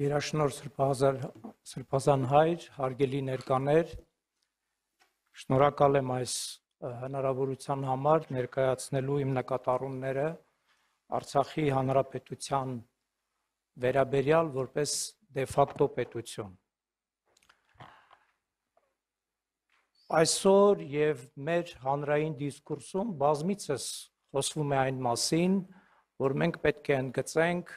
Գերաշնոր Սրբազան հայր, հարգելի ներկաներ, շնորհակալ եմ այս հնարավորության համար ներկայացնելու իմ նկատառումները Արցախի հանրապետության վերաբերյալ որպես դեֆակտո պետություն։ Այսօր եւ մեր հանրային դիսկուրսում բազմիցս խոսվում է այն մասին, որ մենք պետք է ընդգծենք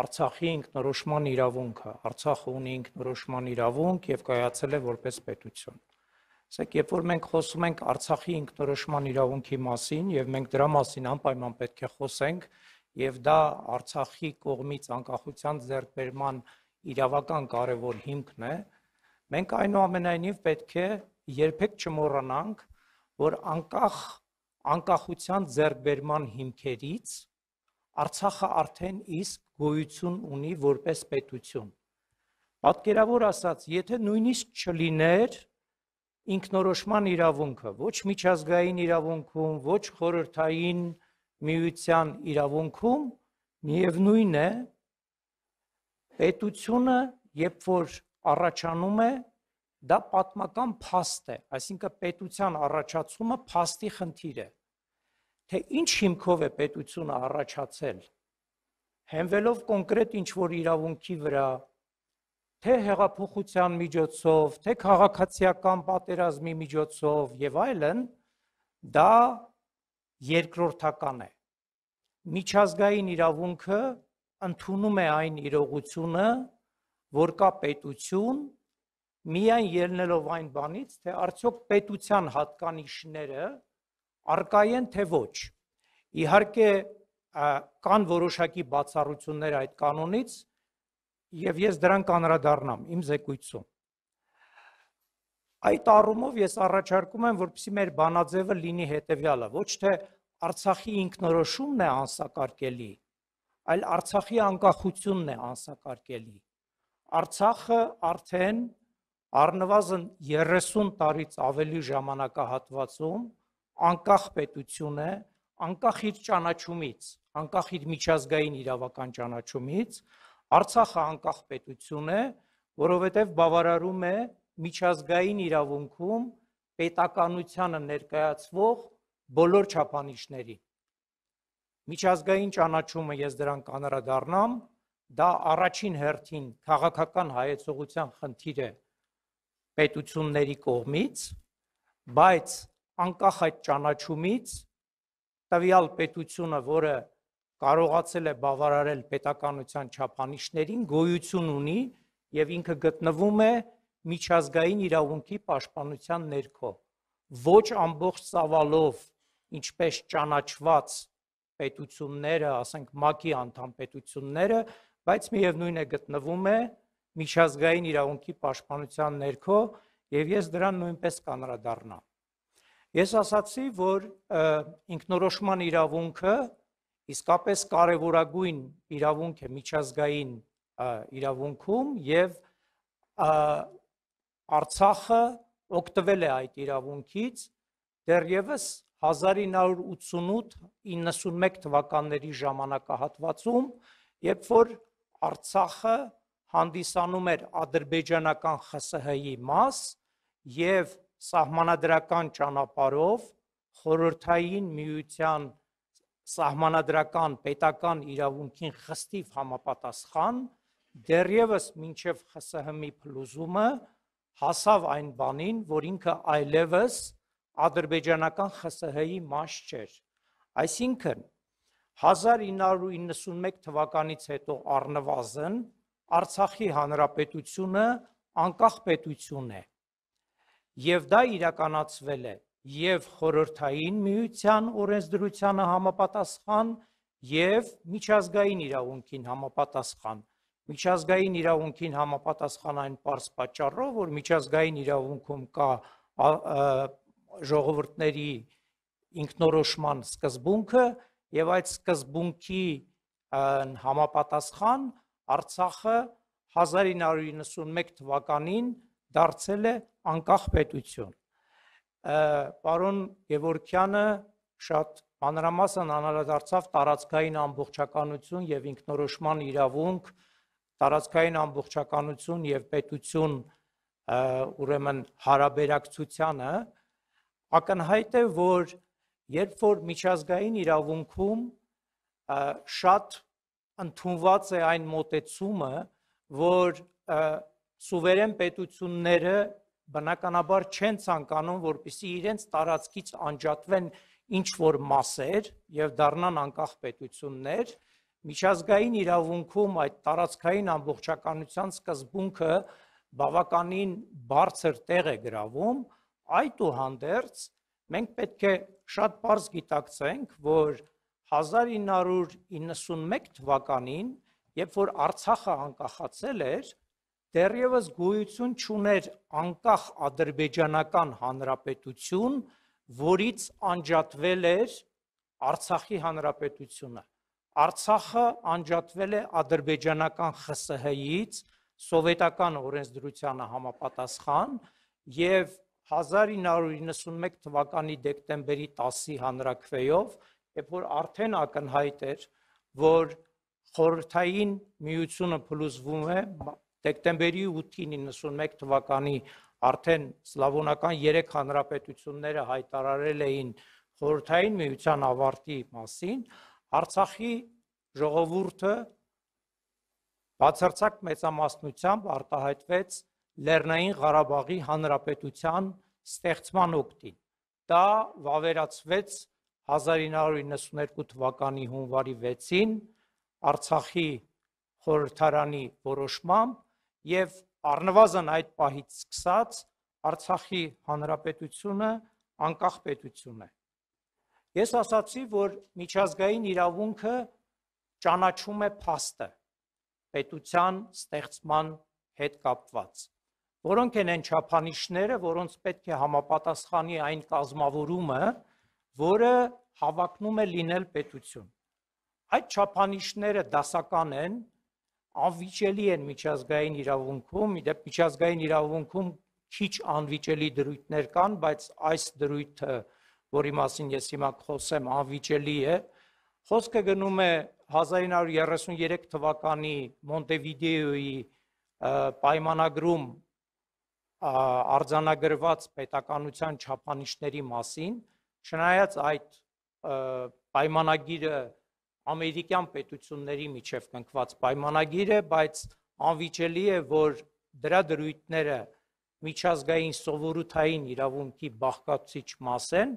Արցախի ինքնորոշման իրավունքը, Արցախը ունի ինքնորոշման իրավունք եւ կայացել է որպես պետություն։ Իսկ երբ որ մենք խոսում ենք Արցախի ինքնորոշման իրավունքի մասին եւ մենք դրա մասին անպայման պետք է խոսենք եւ դա Արցախի կողմից անկախության ձեռքբերման իրավական կարևոր հիմքն է, մենք այնուամենայնիվ պետք է երբեք չմոռանանք, որ անկախ անկախության ձեռբերման հիմքերից Արցախը արդեն իսկ գոյություն ունի որպես պետություն։ Պատկերավոր ասած, եթե նույնիսկ չլիներ ինքնորոշման իրավունքը, ոչ միջազգային իրավունքում, ոչ խորհրդային միության իրավունքում, միևնույն է, պետությունը, երբ որ առաջանում է, դա պատմական փաստ է, այսինքն պետության առաջացումը փաստի խնդիր է թե ինչ հիմքով է պետությունը առաջացել, հենվելով կոնկրետ ինչ-որ իրավունքի վրա, թե հեղափոխության միջոցով, թե քաղաքացիական պատերազմի միջոցով եւ այլն, դա երկրորդական է։ Միջազգային իրավունքը ընդունում է այն իրողությունը, որ կա պետություն, միայն ելնելով այն բանից, թե արդյոք պետության հատկանիշները արկայ են թե ոչ։ Իհարկե կան որոշակի բացառություններ այդ կանոնից եւ ես դրան կանրադառնամ իմ զեկույցում։ Այդ առումով ես առաջարկում եմ, որպեսզի մեր բանաձևը լինի հետեւյալը, ոչ թե Արցախի ինքնորոշումն է անսակարկելի, այլ Արցախի անկախությունն է անսակարկելի։ Արցախը արդեն առնվազն 30 տարից ավելի ժամանակահատվածում անկախ պետություն է, անկախ իր ճանաչումից, անկախ իր միջազգային իրավական ճանաչումից, Արցախը անկախ պետություն է, որովհետև բավարարում է միջազգային իրավունքում պետականությանը ներկայացվող բոլոր չափանիշների։ Միջազգային ճանաչումը ես դրան կանրադառնամ, դա առաջին հերթին քաղաքական հայեցողության խնդիր է պետությունների կողմից, բայց անկախ այդ ճանաչումից տվյալ պետությունը, որը կարողացել է բավարարել պետականության չափանիշներին, գոյություն ունի եւ ինքը գտնվում է միջազգային իրավունքի պաշտպանության ներքո։ Ոչ ամբողջ ծավալով, ինչպես ճանաչված պետությունները, ասենք ՄԱԿ-ի անդամ պետությունները, բայց միևնույն է գտնվում է միջազգային իրավունքի պաշտպանության ներքո եւ ես դրան նույնպես կանրադառնամ։ Ես ասացի, որ ինքնորոշման իրավունքը իսկապես կարևորագույն իրավունք է միջազգային իրավունքում եւ Արցախը օգտվել է այդ իրավունքից դեռևս 1988-91 թվականների ժամանակահատվածում, երբ որ Արցախը հանդիսանում էր ադրբեջանական ԽՍՀ-ի մաս եւ սահմանադրական ճանապարով խորհրդային միության սահմանադրական պետական իրավունքին խստիվ համապատասխան դեռևս մինչև ԽՍՀՄ-ի փլուզումը հասավ այն բանին, որ ինքը այլևս ադրբեջանական ԽՍՀ-ի մաս չէր։ Այսինքն 1991 թվականից հետո առնվազն Արցախի հանրապետությունը անկախ պետություն է եւ դա իրականացվել է եւ խորհրդային միության օրենսդրությանը համապատասխան եւ միջազգային իրավունքին համապատասխան միջազգային իրավունքին համապատասխան այն པարս պատճառով որ միջազգային իրավունքում կա ժողովուրդների ինքնորոշման սկզբունքը եւ այդ սկզբունքի համապատասխան Արցախը 1991 թվականին դարձել է անկախ պետություն։ Պարոն Գևորքյանը շատ մանրամասն անալադարձավ տարածքային ամբողջականություն եւ ինքնորոշման իրավունք, տարածքային ամբողջականություն եւ պետություն ուրեմն հարաբերակցությանը ակնհայտ է որ երբ որ միջազգային իրավունքում շատ ընդունված է այն մոտեցումը որ սուվերեն պետությունները բնականաբար չեն ցանկանում, որպիսի իրենց տարածքից անջատվեն ինչ որ մասեր եւ դառնան անկախ պետություններ, միջազգային իրավունքում այդ տարածքային ամբողջականության սկզբունքը բավականին բարձր տեղ է գրավում, այդուհանդերձ մենք պետք է շատ པարզ գիտակցենք, որ 1991 թվականին, երբ որ Արցախը անկախացել էր, դեռևս գոյություն չուներ անկախ ադրբեջանական հանրապետություն, որից անջատվել էր Արցախի հանրապետությունը։ Արցախը անջատվել է ադրբեջանական ԽՍՀ-ից սովետական օրենսդրությանը համապատասխան եւ 1991 թվականի դեկտեմբերի 10-ի հանրակրվեով, երբ որ արդեն ակնհայտ էր, որ խորհրդային միությունը փլուզվում է Դեկտեմբերի 8-ին 91 թվականի արդեն սլավոնական 3 հանրապետությունները հայտարարել էին խորհրդային միության ավարտի մասին, Արցախի ժողովուրդը բացարձակ մեծամասնությամբ արտահայտվեց Լեռնային Ղարաբաղի հանրապետության ստեղծման օկտին։ Դա վավերացվեց 1992 թվականի հունվարի 6-ին Արցախի խորհրդարանի որոշմամբ եւ առնվազն այդ պահից սկսած Արցախի հանրապետությունը անկախ պետություն է։ Ես ասացի, որ միջազգային իրավունքը ճանաչում է փաստը պետության ստեղծման հետ կապված։ Որոնք են այն չափանիշները, որոնց պետք է համապատասխանի այն կազմավորումը, որը հավակնում է լինել պետություն։ Այդ չափանիշները դասական են, անվիճելի են միջազգային իրավունքում, իդեպ միջազգային իրավունքում քիչ անվիճելի դրույթներ կան, բայց այս դրույթը, որի մասին ես հիմա խոսեմ, անվիճելի է։ Խոսքը գնում է 1933 թվականի Մոնտեվիդեոյի պայմանագրում արձանագրված պետականության չափանիշների մասին, չնայած այդ պայմանագիրը ամերիկյան պետությունների միջև կնքված պայմանագիր է, բայց անվիճելի է, որ դրա դրույթները միջազգային սովորութային իրավունքի բաղկացիչ մաս են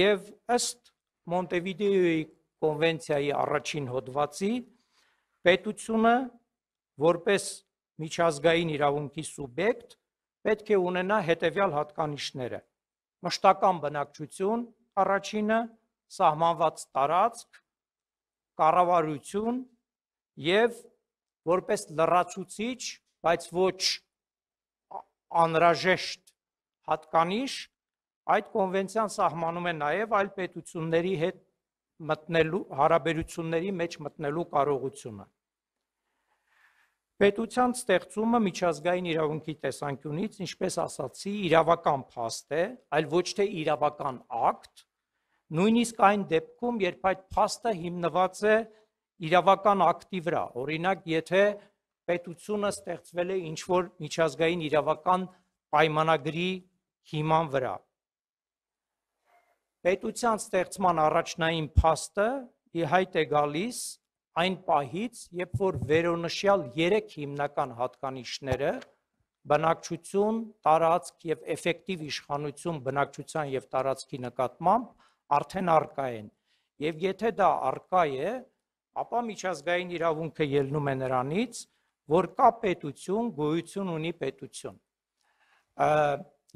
եւ ըստ Մոնտեվիդեոյի կոնվենցիայի առաջին հոդվածի պետությունը որպես միջազգային իրավունքի սուբյեկտ պետք է ունենա հետևյալ հատկանիշները մշտական բնակչություն առաջինը սահմանված տարածք կառավարություն եւ որպես լրացուցիչ, բայց ոչ անրաժեշտ հատկանիշ այդ կոնվենցիան սահմանում է նաև այլ պետությունների հետ մտնելու հարաբերությունների մեջ մտնելու կարողությունը։ Պետության ստեղծումը միջազգային իրավունքի տեսանկյունից, ինչպես ասացի, իրավական փաստ է, այլ ոչ թե իրավական ակտ, նույնիսկ այն դեպքում, երբ այդ փաստը հիմնված է իրավական ակտի վրա։ Օրինակ, եթե պետությունը ստեղծվել է ինչ որ միջազգային իրավական պայմանագրի հիման վրա։ Պետության ստեղծման առաջնային փաստը իհայտ է գալիս այն պահից, երբ որ վերոնշյալ 3 հիմնական հատկանիշները՝ բնակչություն, տարածք եւ էֆեկտիվ իշխանություն բնակչության եւ տարածքի նկատմամբ արդեն արկա են։ Եվ եթե դա արկա է, ապա միջազգային իրավունքը ելնում է նրանից, որ կա պետություն, գոյություն ունի պետություն։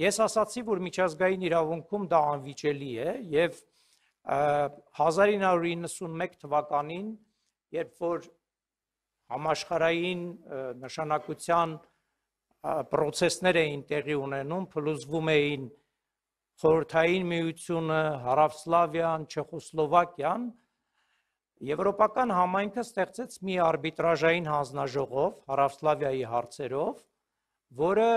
Ես ասացի, որ միջազգային իրավունքում դա անվիճելի է եւ 1991 թվականին, երբ որ համաշխարային նշանակության process-ներ էին տեղի ունենում, փլուզվում էին խորհրդային միությունը, Հարավսլավիան, Չեխոսլովակիան Եվրոպական համայնքը ստեղծեց մի արբիտրաժային հանձնաժողով Հարավսլավիայի հարցերով, որը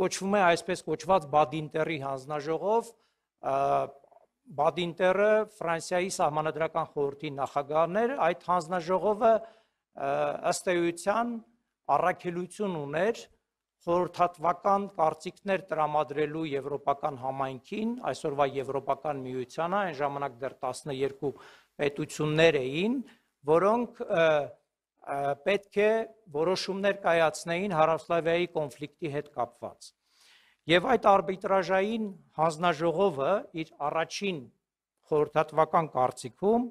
կոչվում է այսպես կոչված Բադինտերի հանձնաժողով, Բադինտերը Ֆրանսիայի սահմանադրական խորհրդի նախագահն էր, այդ հանձնաժողովը ըստ էության առաքելություն ուներ խորհրդատվական կարծիքներ տրամադրելու եվրոպական համայնքին, այսօրվա եվրոպական միությանը, այն ժամանակ դեռ 12 պետություններ էին, որոնք պետք է որոշումներ կայացնեին Հարավսլավիայի կոնֆլիկտի հետ կապված։ Եվ այդ արբիտրաժային հանձնաժողովը իր առաջին խորհրդատվական կարծիքում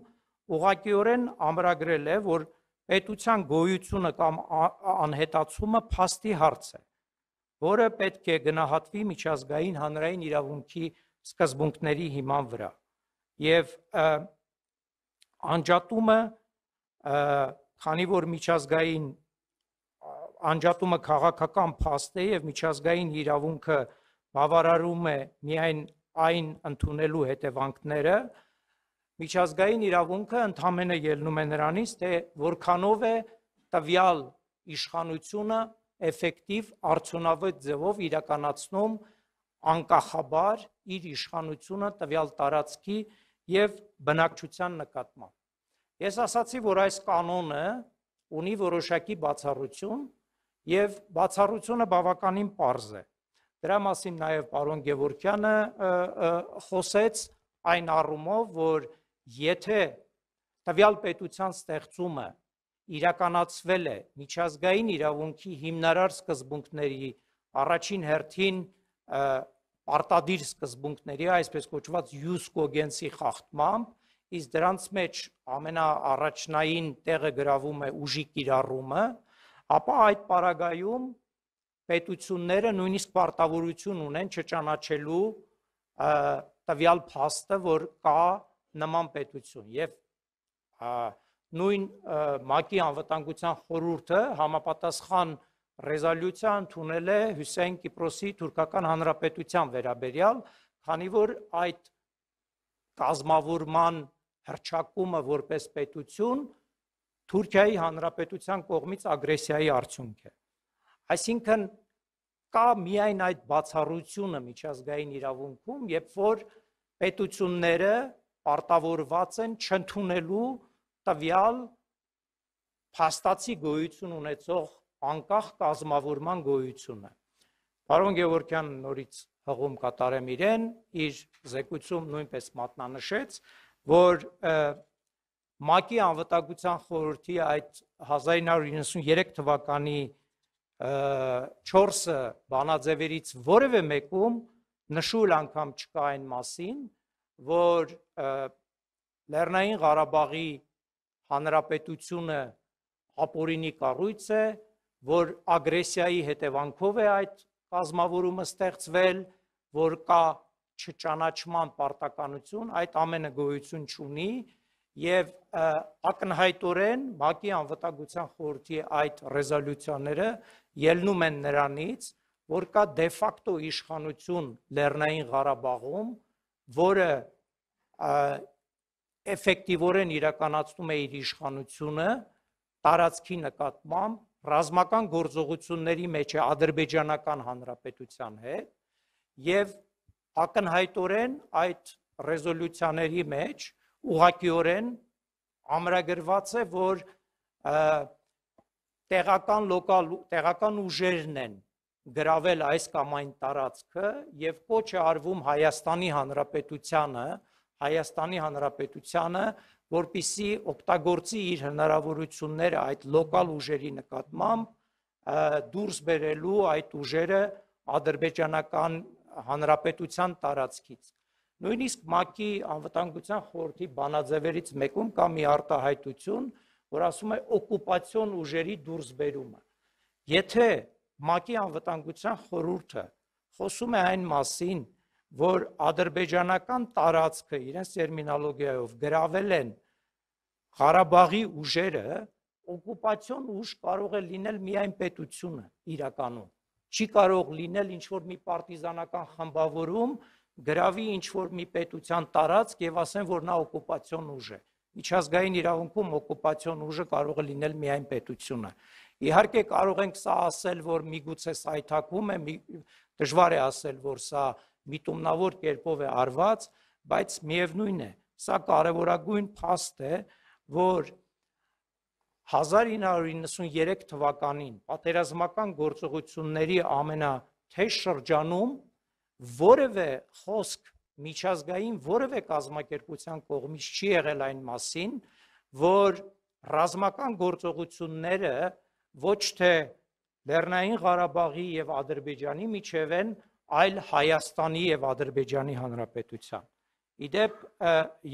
ուղղակիորեն ամրագրել է, որ պետության գոյությունը կամ անհետացումը փաստի հարց է որը պետք է գնահատվի միջազգային հանրային իրավունքի սկզբունքների հիման վրա եւ անջատումը քանի որ միջազգային անջատումը քաղաքական փաստ է եւ միջազգային իրավունքը բավարարում է միայն այն ընդունելու հետևանքները միջազգային իրավունքը ընդհանրապես ելնում է նրանից թե որքանով է տվյալ իշխանությունը էֆեկտիվ արդյունավետ ձևով իրականացնում անկախաբար իր իշխանությունը տվյալ տարածքի եւ բնակչության նկատմամբ։ Ես ասացի, որ այս կանոնը ունի որոշակի բացառություն եւ բացառությունը բավականին པարզ է։ Դրա մասին նաեւ պարոն Գևորքյանը խոսեց այն առումով, որ եթե տվյալ պետության ստեղծումը իրականացվել է միջազգային իրավունքի հիմնարար սկզբունքների առաջին հերթին արտադիր սկզբունքների, այսպես կոչված յուս կոգենսի խախտմամբ, իսկ դրանց մեջ ամենաառաջնային տեղը գրավում է ուժի կիրառումը, ապա այդ պարագայում պետությունները նույնիսկ պարտավորություն ունեն չճանաչելու տվյալ փաստը, որ կա նման պետություն եւ նույն ՄԱԿ-ի անվտանգության խորհուրդը համապատասխան ռեզոլյուցիա ընդունել է Հուսեյն Կիպրոսի Թուրքական Հանրապետության վերաբերյալ, քանի որ այդ կազմավորման հրճակումը որպես պետություն Թուրքիայի Հանրապետության կողմից ագրեսիայի արդյունք է։ Այսինքն կա միայն այդ բացառությունը միջազգային իրավունքում, երբ որ պետությունները պարտավորված են չընդունելու տվյալ փաստացի գոյություն ունեցող անկախ կազմավորման գոյությունը։ Պարոն Գևորգյան նորից հղում կատարեմ իրեն, իր զեկույցում նույնպես մատնանշեց, որ ՄԱԿ-ի անվտանգության խորհրդի այդ 1993 թվականի 4-ը բանաձևերից որևէ մեկում նշույլ անգամ չկա այն մասին, որ Լեռնային Ղարաբաղի հանրապետությունը ապօրինի կառույց է, որ ագրեսիայի հետևանքով է այդ կազմավորումը ստեղծվել, որ կա չճանաչման պարտականություն, այդ ամենը գոյություն չունի եւ ակնհայտորեն ՄԱԿ-ի անվտանգության խորհրդի այդ ռեզոլյուցիաները ելնում են նրանից, որ կա դեֆակտո իշխանություն Լեռնային Ղարաբաղում, որը էֆեկտիվորեն իրականացնում է իր իշխանությունը տարածքի նկատմամբ ռազմական գործողությունների մեջ է ադրբեջանական հանրապետության հետ եւ ակնհայտորեն այդ ռեզոլյուցիաների մեջ ուղղակիորեն ամրագրված է որ տեղական լոկալ տեղական ուժերն են գravel այս կամ այն տարածքը եւ կոչ է արվում Հայաստանի Հանրապետությանը Հայաստանի Հանրապետությանը, որպիսի օգտագործի իր հնարավորությունները այդ լոկալ ուժերի նկատմամբ դուրս բերելու այդ ուժերը ադրբեջանական հանրապետության տարածքից։ Նույնիսկ ՄԱԿ-ի անվտանգության խորհրդի բանաձևերից մեկում կա մի արտահայտություն, որ ասում է օկուպացիոն ուժերի դուրսբերումը։ Եթե ՄԱԿ-ի անվտանգության խորհուրդը խոսում է այն մասին, որ ադրբեջանական տարածքը իրենց տերմինոլոգիայով գravel են Ղարաբաղի ուժերը, օկուպացիոն ուժ կարող է լինել միայն պետությունը իրականում։ Չի կարող լինել ինչ որ մի պարտիզանական խմբավորում գրավի ինչ որ մի պետության տարածք եւ ասեն, որ նա օկուպացիոն ուժ է։ Միջազգային իրավունքում օկուպացիոն ուժը կարող է լինել միայն պետությունը։ Իհարկե կարող ենք սա ասել, որ միգուցե սայթակում է, մի, դժվար է ասել, որ սա մի միտումնավոր կերպով է արված, բայց միևնույն է, սա կարևորագույն փաստ է, որ 1993 թվականին պատերազմական գործողությունների ամենաթեժ շրջանում որևէ խոսք միջազգային որևէ կազմակերպության կողմից չի եղել այն մասին, որ ռազմական գործողությունները ոչ թե Լեռնային Ղարաբաղի եւ Ադրբեջանի միջև են, այլ Հայաստանի եւ Ադրբեջանի Հանրապետության։ Իդեպ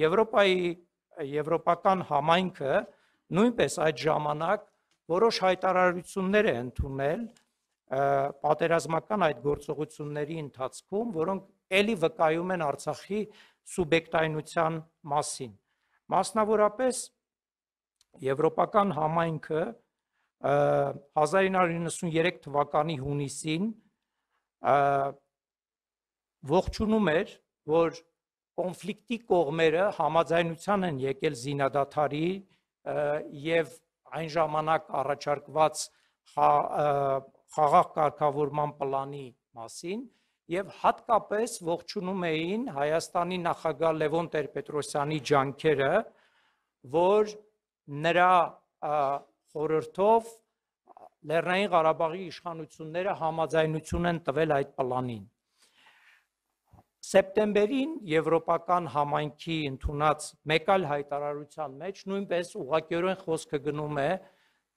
Եվրոպայի եվրոպական համայնքը նույնպես այդ ժամանակ որոշ հայտարարություններ է ընդունել պատերազմական այդ գործողությունների ընթացքում, որոնք ելի վկայում են Արցախի սուբյեկտայնության մասին։ Մասնավորապես Եվրոպական համայնքը 1993 թվականի հունիսին ողջունում էր, որ կոնֆլիկտի կողմերը համաձայնության են եկել զինադատարի եւ այն ժամանակ առաջարկված խաղաղ կարգավորման պլանի մասին եւ հատկապես ողջունում էին Հայաստանի նախագահ Լևոն Տեր-Պետրոսյանի ջանքերը, որ նրա խորհրդով Լեռնային Ղարաբաղի իշխանությունները համաձայնություն են տվել այդ պլանին։ Սեպտեմբերին Եվրոպական համայնքի ընդունած մեկ այլ հայտարարության մեջ նույնպես ուղղակիորեն խոսքը գնում է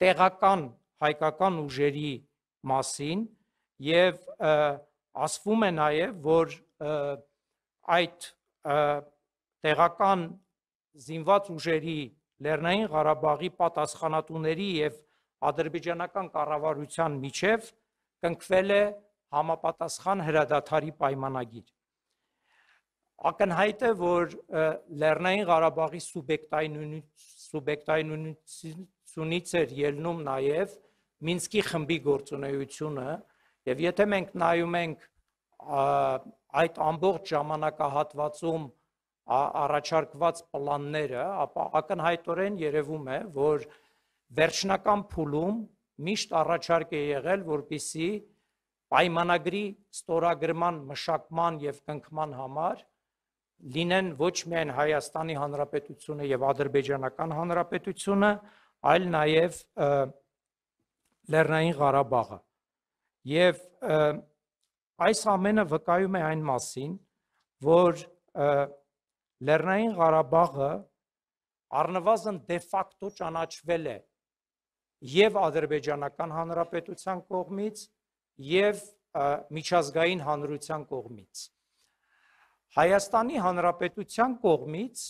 տեղական հայկական ուժերի մասին եւ ասվում է նաեւ որ այդ տեղական զինված ուժերի Լեռնային Ղարաբաղի պատասխանատուների եւ ադրբեջանական կառավարության միջև կնքվել է համապատասխան հրադադարի պայմանագիր ակնհայտ է որ Լեռնային Ղարաբաղի սուբյեկտայինությունից էր ելնում նաև Մինսկի խմբի գործունեությունը եւ եթե մենք նայում ենք այդ ամբողջ ժամանակահատվածում առաջարկված պլանները, ապա ակնհայտորեն երևում է, որ վերջնական փուլում միշտ առաջարկ է եղել, որպիսի պայմանագրի ստորագրման, մշակման եւ կնքման համար լինեն ոչ միայն Հայաստանի Հանրապետությունը եւ Ադրբեջանական Հանրապետությունը, այլ նաեւ Լեռնային Ղարաբաղը։ Եվ այս ամենը վկայում է այն մասին, որ Լեռնային Ղարաբաղը առնվազն դեֆակտո ճանաչվել է եւ Ադրբեջանական Հանրապետության կողմից եւ միջազգային հանրության կողմից։ Հայաստանի Հանրապետության կողմից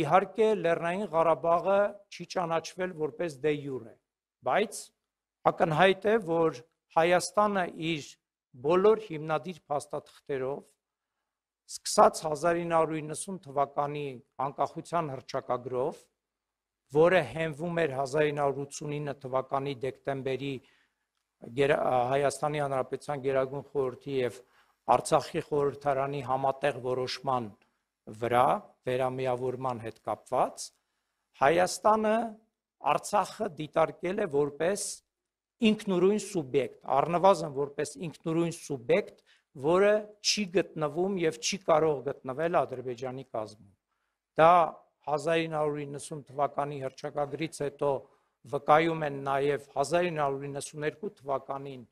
իհարկե Լեռնային Ղարաբաղը չի ճանաչվել որպես դե յուրե, բայց ակնհայտ է, որ Հայաստանը իր բոլոր հիմնադիր փաստաթղթերով սկսած 1990 թվականի անկախության հռչակագրով, որը հենվում էր 1989 թվականի դեկտեմբերի Հայաստանի Հանրապետության Գերագույն խորհրդի եւ և Արցախի խորհրդարանի համատեղ որոշման վրա վերամիավորման հետ կապված Հայաստանը Արցախը դիտարկել է որպես ինքնուրույն սուբյեկտ, առնվազն որպես ինքնուրույն սուբյեկտ, որը չի գտնվում եւ չի կարող գտնվել Ադրբեջանի կազմում։ Դա 1990 թվականի հռչակագրից հետո վկայում են նաեւ 1992 թվականին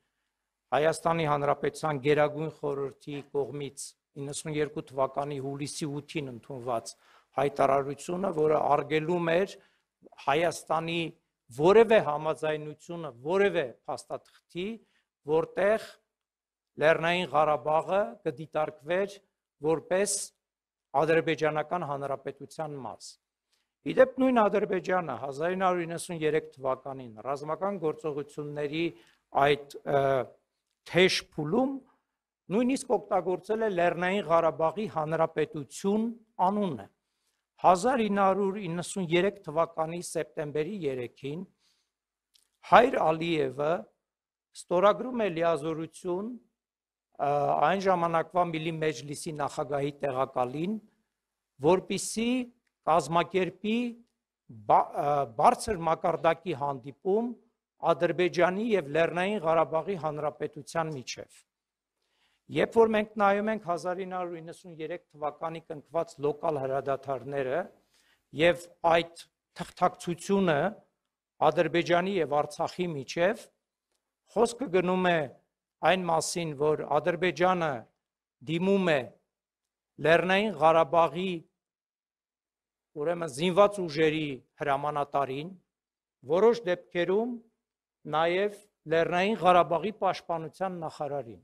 Հայաստանի Հանրապետության Գերագույն խորհրդի կողմից 92 թվականի հուլիսի 8-ին ընդունված հայտարարությունը, որը արգելում էր Հայաստանի որևէ համաձայնությունը, որևէ փաստաթղթի, որտեղ Լեռնային Ղարաբաղը կդիտարկվեր որպես ադրբեջանական հանրապետության մաս։ Իդեպ նույն Ադրբեջանը 1993 թվականին ռազմական գործողությունների այդ և, Թեշփուլում նույնիսկ օգտագործել է Լեռնային Ղարաբաղի Հանրապետություն անունը։ 1993 թվականի սեպտեմբերի 3-ին Հայր Ալիևը ստորագրում է լիազորություն այն ժամանակվա Միլի մեջլիսի նախագահի տեղակալին, որբիսի կազմակերպի բարձր մակարդակի հանդիպում Ադրբեջանի եւ Լեռնային Ղարաբաղի Հանրապետության միջև։ Երբ որ մենք նայում ենք 1993 թվականի կնքված լոկալ հրադադարները եւ այդ թղթակցությունը Ադրբեջանի եւ Արցախի միջև խոսքը գնում է այն մասին, որ Ադրբեջանը դիմում է Լեռնային Ղարաբաղի ուրեմն զինված ուժերի հրամանատարին որոշ դեպքերում նաև Լեռնային Ղարաբաղի պաշտպանության նախարարին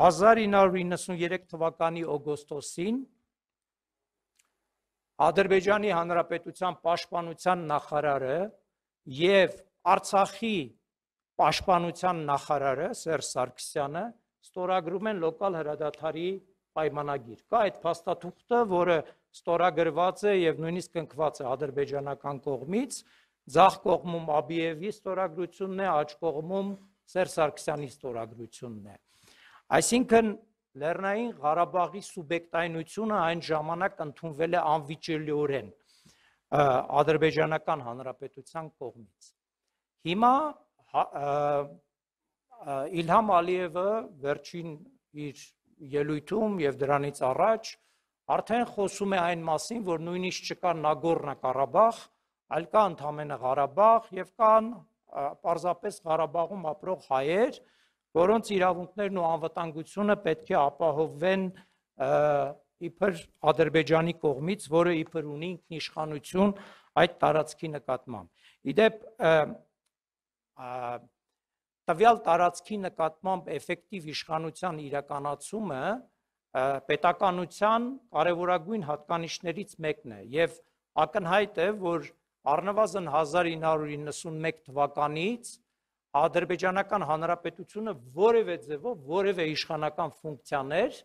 1993 թվականի օգոստոսին Ադրբեջանի Հանրապետության պաշտպանության նախարարը եւ Արցախի պաշտպանության նախարարը Սերժ Սարգսյանը ստորագրում են լոկալ հրադադարի պայմանագիր։ Կա այդ փաստաթուղթը, որը ստորագրված է եւ նույնիսկ ընկված է ադրբեջանական կողմից Ձախ կողմում Աբիևի ստորագրությունն է, աջ կողմում Սերժ Սարգսյանի ստորագրությունն է։ Այսինքն Լեռնային Ղարաբաղի սուբյեկտայնությունը այն ժամանակ ընդունվել է անվիճելիորեն ադրբեջանական հանրապետության կողմից։ Հիմա հա, Իլհամ Ալիևը վերջին իր ելույթում եւ դրանից առաջ արդեն խոսում է այն մասին, որ նույնիսկ չկա Նագորնա Ղարաբաղ, այլ կա ընդամենը Ղարաբաղ եւ կան պարզապես Ղարաբաղում ապրող հայեր, որոնց իրավունքներն ու անվտանգությունը պետք է ապահովվեն իբր Ադրբեջանի կողմից, որը իբր ունի ինքնիշխանություն այդ տարածքի նկատմամբ։ Իդեպ տվյալ տարածքի նկատմամբ էֆեկտիվ իշխանության իրականացումը պետականության կարևորագույն հատկանիշներից մեկն է եւ ակնհայտ է, որ Առնվազն 1991 թվականից Ադրբեջանական հանրապետությունը որևէ ձևով որևէ իշխանական ֆունկցիաներ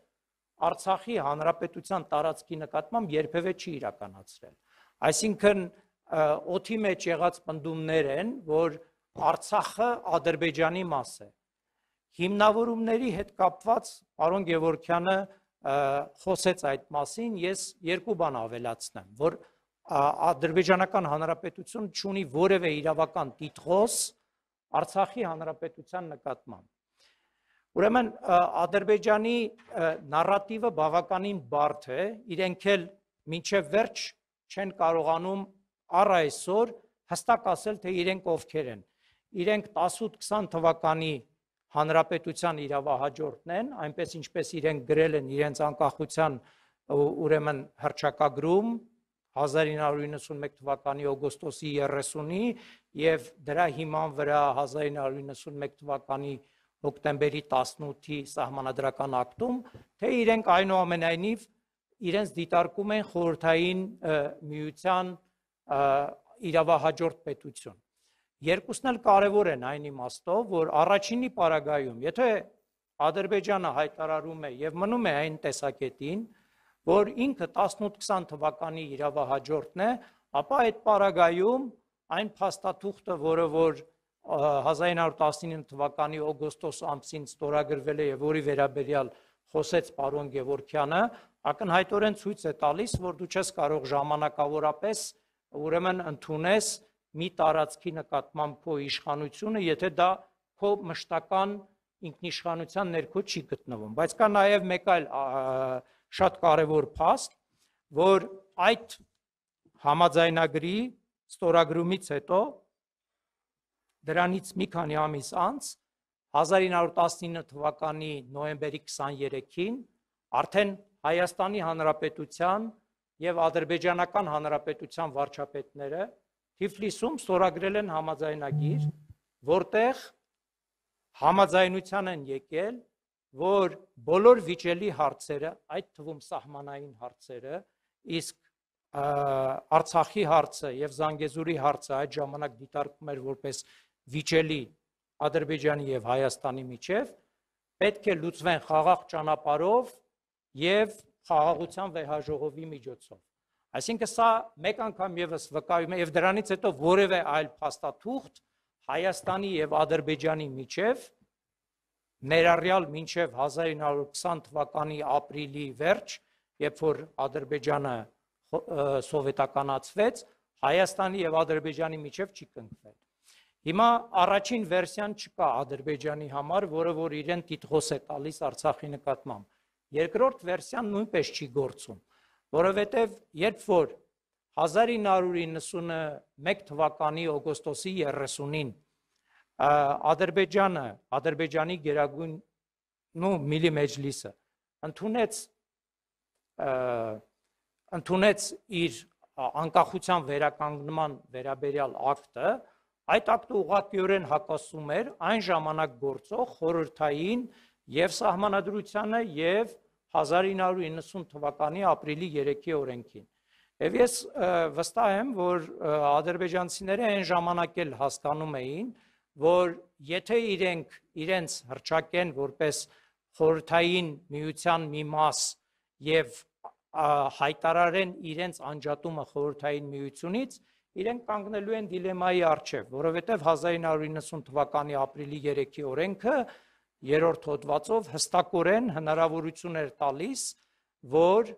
Արցախի հանրապետության տարածքի նկատմամբ երբևէ չի իրականացրել։ Այսինքն օթի մեջ եղած ընդդումներ են, որ Արցախը Ադրբեջանի մաս է։ Հիմնավորումների հետ կապված պարոն Գևորքյանը խոսեց այդ մասին, ես երկու բան ավելացնեմ, որ ադրբեջանական հանրապետություն չունի որևէ իրավական տիտղոս Արցախի հանրապետության նկատմամբ։ Ուրեմն Ադրբեջանի նարատիվը բավականին բարդ է, իրենք էլ մինչև վերջ չեն կարողանում առ այսօր հստակ ասել, թե իրենք ովքեր են։ Իրենք 18-20 թվականի հանրապետության իրավահաջորդն են, այնպես ինչպես իրենք գրել են իրենց անկախության ուրեմն հրճակագրում 1991 թվականի օգոստոսի 30-ի եւ դրա հիման վրա 1991 թվականի հոկտեմբերի 18-ի սահմանադրական ակտում, թե իրենք այնուամենայնիվ իրենց դիտարկում են խորհրդային միության իրավահաջորդ պետություն։ Երկուսն էլ կարևոր են այն իմաստով, որ առաջինի պարագայում, եթե Ադրբեջանը հայտարարում է եւ մնում է այն տեսակետին, որ ինքը 18-20 թվականի իրավահաջորդն է, ապա այդ պարագայում այն փաստաթուղթը, որը որ 1919 թվականի օգոստոս ամսին ստորագրվել է եւ որի վերաբերյալ խոսեց պարոն Գևորքյանը, ակնհայտորեն ցույց է տալիս, որ դու չես կարող ժամանակավորապես ուրեմն ընդունես մի տարածքի նկատմամբ քո իշխանությունը, եթե դա քո մշտական ինքնիշխանության ներքո չի գտնվում։ Բայց կա նաեւ մեկ այլ և, շատ կարևոր փաստ, որ այդ համաձայնագրի ստորագրումից հետո դրանից մի քանի ամիս անց 1919 թվականի նոյեմբերի 23-ին արդեն Հայաստանի Հանրապետության եւ Ադրբեջանական Հանրապետության վարչապետները Թիֆլիսում ստորագրել են համաձայնագիր, որտեղ համաձայնության են եկել որ բոլոր վիճելի հարցերը, այդ թվում սահմանային հարցերը, իսկ Արցախի հարցը եւ Զանգեզուրի հարցը այդ ժամանակ դիտարկվում էր որպես վիճելի Ադրբեջանի եւ Հայաստանի միջև, պետք է լուծվեն խաղաղ ճանապարով եւ խաղաղության վեհաժողովի միջոցով։ Այսինքն սա մեկ անգամ եւս վկայում է եւ դրանից հետո որևէ այլ փաստաթուղթ Հայաստանի եւ Ադրբեջանի միջև ներառյալ մինչև 1920 թվականի ապրիլի վերջ, երբ որ Ադրբեջանը սովետականացվեց, Հայաստանի եւ Ադրբեջանի միջև չի կնքվել։ Հիմա առաջին վերսիան չկա Ադրբեջանի համար, որը որ իրեն տիտղոս է տալիս Արցախի նկատմամբ։ Երկրորդ վերսիան նույնպես չի գործում, որովհետև երբ որ 1991 թվականի օգոստոսի 30-ին Ադրբեջանը, Ադրբեջանի գերագույն նու միլի մեջլիսը ընդունեց ընդունեց իր անկախության վերականգնման վերաբերյալ ակտը, այդ ակտը ուղղակիորեն հակասում էր այն ժամանակ գործող խորհրդային եւ սահմանադրությանը եւ 1990 թվականի ապրիլի 3-ի օրենքին։ Եվ ես վստահ եմ, որ ադրբեջանցիները այն ժամանակ էլ հասկանում էին, որ եթե իրենք իրենց հրճակեն որպես խորթային միության մի մաս եւ հայտարարեն իրենց անջատումը խորթային միությունից, իրենք կանգնելու են դիլեմայի առջև, որովհետև 1990 թվականի ապրիլի 3-ի օրենքը երրորդ հոդվածով հստակորեն հնարավորություն էր տալիս, որ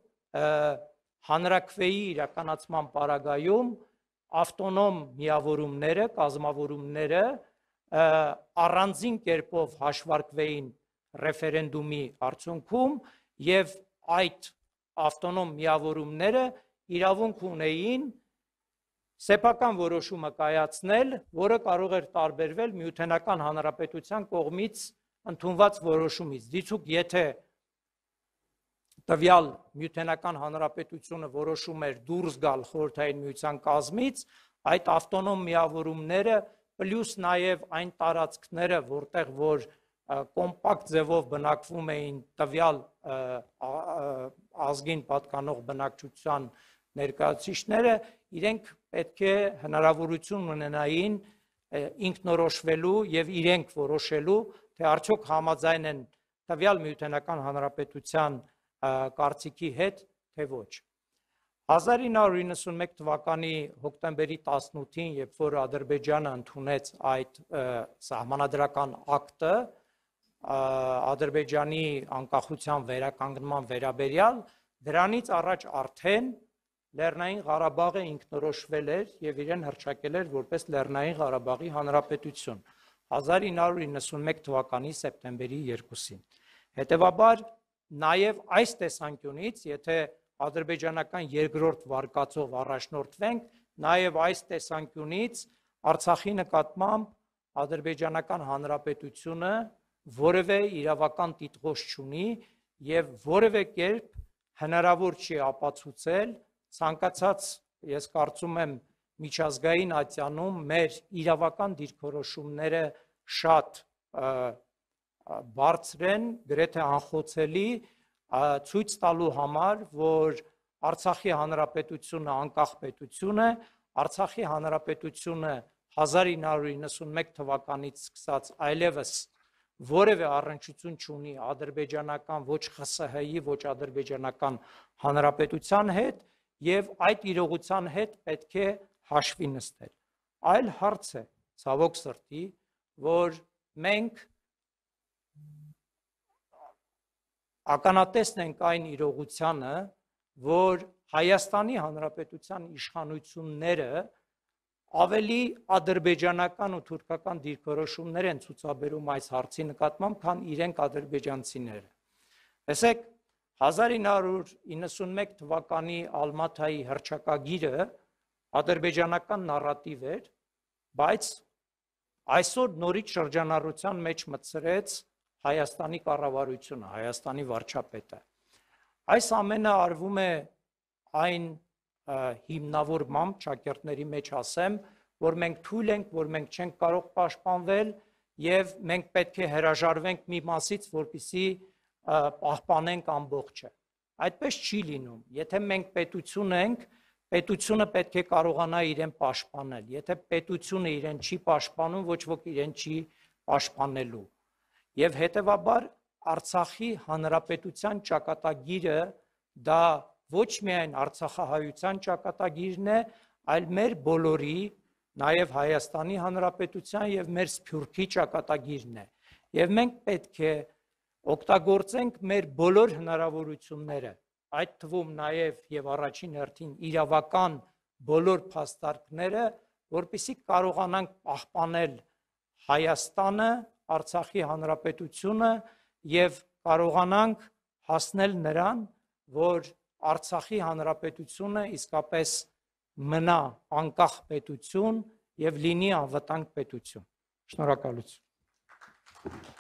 հանրակրվեի իրականացման պարագայում ավտոնոմ միավորումները, կազմավորումները, կազմավորումները առանձին կերպով հաշվարկվեին ռեֆերենդումի արդյունքում եւ այդ ավտոնոմ միավորումները իրավունք ունեին սեփական որոշումը կայացնել, որը կարող էր տարբերվել միութենական հանրապետության կողմից ընդունված որոշումից։ Դիցուք, եթե տվյալ միութենական հանրապետությունը որոշում էր դուրս գալ խորհրդային միության կազմից, այդ ավտոնոմ միավորումները պլյուս նաև այն տարածքները, որտեղ որ կոմպակտ ձևով բնակվում էին տվյալ ազգին պատկանող բնակչության ներկայացիչները, իրենք պետք է հնարավորություն ունենային ինքնորոշվելու եւ իրենք որոշելու, թե արդյոք համաձայն են տվյալ միութենական հանրապետության կարծիքի հետ, թե ոչ։ 1991 թվականի հոկտեմբերի 18-ին, երբ որ Ադրբեջանը ընդունեց այդ սահմանադրական ակտը, Ադրբեջանի անկախության վերականգնման վերաբերյալ, դրանից առաջ արդեն Լեռնային Ղարաբաղը ինքնորոշվել էր եւ իրեն հրճակել էր որպես Լեռնային Ղարաբաղի հանրապետություն 1991 թվականի սեպտեմբերի 2-ին։ Հետևաբար, նաև այս տեսանկյունից, եթե ադրբեջանական երկրորդ վարկածով առաջնորդվենք, նաև այս տեսանկյունից Արցախի նկատմամբ ադրբեջանական հանրապետությունը որևէ իրավական տիտղոս չունի եւ որևէ կերպ հնարավոր չի ապացուցել ցանկացած ես կարծում եմ միջազգային ատյանում մեր իրավական դիրքորոշումները շատ բարձր են գրեթե անխոցելի ցույց տալու համար, որ Արցախի հանրապետությունը անկախ պետություն է, Արցախի հանրապետությունը 1991 թվականից սկսած այլևս որևէ առնչություն չունի ադրբեջանական ոչ ԽՍՀ-ի, ոչ ադրբեջանական հանրապետության հետ եւ այդ իրողության հետ պետք է հաշվի նստել։ Այլ հարց է ցավոք սրտի, որ մենք ականատեսն ենք այն իրողությանը, որ Հայաստանի Հանրապետության իշխանությունները ավելի ադրբեջանական ու թուրքական դիրքորոշումներ են ցուցաբերում այս հարցի նկատմամբ, քան իրենք ադրբեջանցիները։ Տեսեք, 1991 թվականի Ալմաթայի հրճակագիրը ադրբեջանական նարատիվ էր, բայց այսօր նորից շրջանառության մեջ մտցրեց Հայաստանի կառավարությունը, Հայաստանի վարչապետը։ Այս ամենը արվում է այն հիմնավոր մամ ճակերտների մեջ ասեմ, որ մենք թույլ ենք, որ մենք չենք կարող պաշտպանվել եւ մենք պետք է հրաժարվենք մի մասից, որpիսի պահպանենք ամբողջը։ Այդպես չի լինում։ Եթե մենք պետություն ենք, պետությունը պետք է կարողանա իրեն պաշտպանել։ Եթե պետությունը իրեն չի պաշտպանում, ոչ ոք իրեն չի պաշտպանելու եւ հետեւաբար Արցախի հանրապետության ճակատագիրը դա ոչ միայն Արցախահայության ճակատագիրն է, այլ մեր բոլորի, նաև Հայաստանի Հանրապետության եւ մեր Սփյուռքի ճակատագիրն է։ Եվ մենք պետք է օգտագործենք մեր բոլոր հնարավորությունները, այդ թվում նաև եւ առաջին հերթին իրավական բոլոր փաստարկները, որպիսի կարողանանք պահպանել Հայաստանը Արցախի հանրապետությունը եւ կարողանանք հասնել նրան, որ Արցախի հանրապետությունը իսկապես մնա անկախ պետություն եւ լինի անվտանգ պետություն։ Շնորհակալություն։